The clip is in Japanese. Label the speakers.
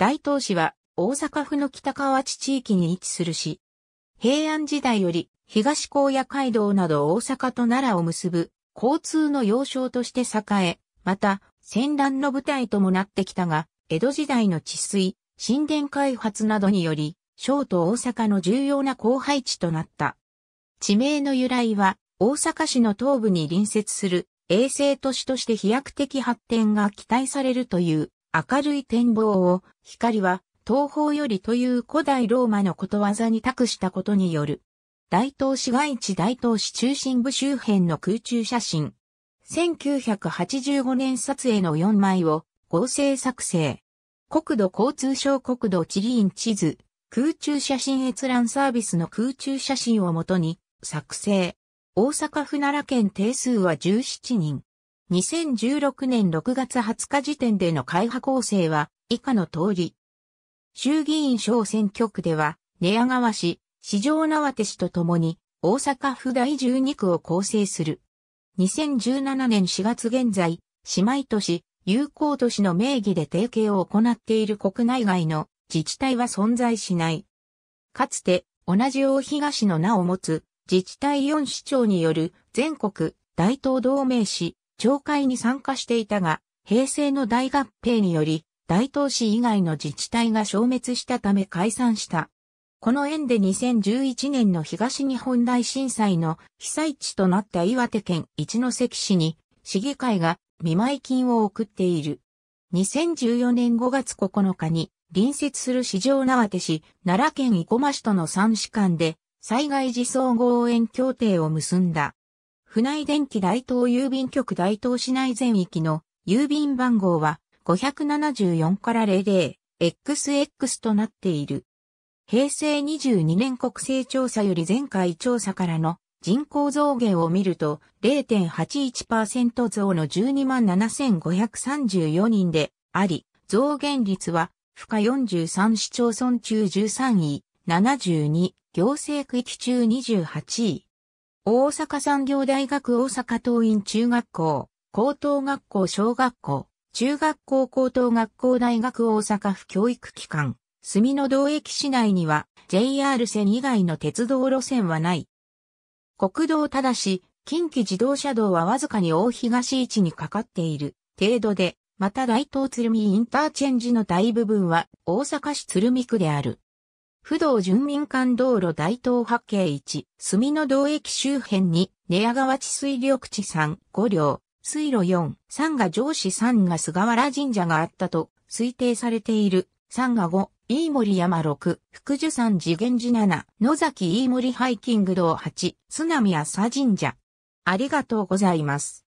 Speaker 1: 大東市は大阪府の北河内地域に位置する市。平安時代より東高野街道など大阪と奈良を結ぶ交通の要衝として栄え、また戦乱の舞台ともなってきたが、江戸時代の治水、神殿開発などにより、小と大阪の重要な後配地となった。地名の由来は、大阪市の東部に隣接する衛星都市として飛躍的発展が期待されるという明るい展望を、光は、東方よりという古代ローマのことわざに託したことによる。大東市街地大東市中心部周辺の空中写真。1985年撮影の4枚を合成作成。国土交通省国土地理院地図、空中写真閲覧サービスの空中写真をもとに作成。大阪府奈良県定数は17人。2016年6月20日時点での会派構成は以下の通り。衆議院小選挙区では、寝屋川市、市場縄手市とともに、大阪府第12区を構成する。2017年4月現在、姉妹都市、友好都市の名義で提携を行っている国内外の自治体は存在しない。かつて、同じ大東の名を持つ自治体4市長による全国大東同盟市町会に参加していたが、平成の大合併により、大東市以外の自治体が消滅したため解散した。この縁で2011年の東日本大震災の被災地となった岩手県一関市に市議会が見舞金を送っている。2014年5月9日に隣接する市場縄手市、奈良県生駒市との3市間で災害時総合援協定を結んだ。府内電気大東郵便局大東市内全域の郵便番号は574から00、XX となっている。平成22年国勢調査より前回調査からの人口増減を見ると0.81%増の127,534人であり、増減率は負荷43市町村中13位、72、行政区域中28位。大阪産業大学大阪桐蔭中学校、高等学校小学校、中学校高等学校大学大阪府教育機関、住の道駅市内には JR 線以外の鉄道路線はない。国道ただし、近畿自動車道はわずかに大東市にかかっている程度で、また大東鶴見インターチェンジの大部分は大阪市鶴見区である。不動順民間道路大東波形1、住の道駅周辺に、寝屋川地水緑地3、5両、水路4、三が城市三が菅原神社があったと推定されている。三が5、飯森山6、福寿山次元寺7、野崎飯森ハイキング道8、津波朝神社。ありがとうございます。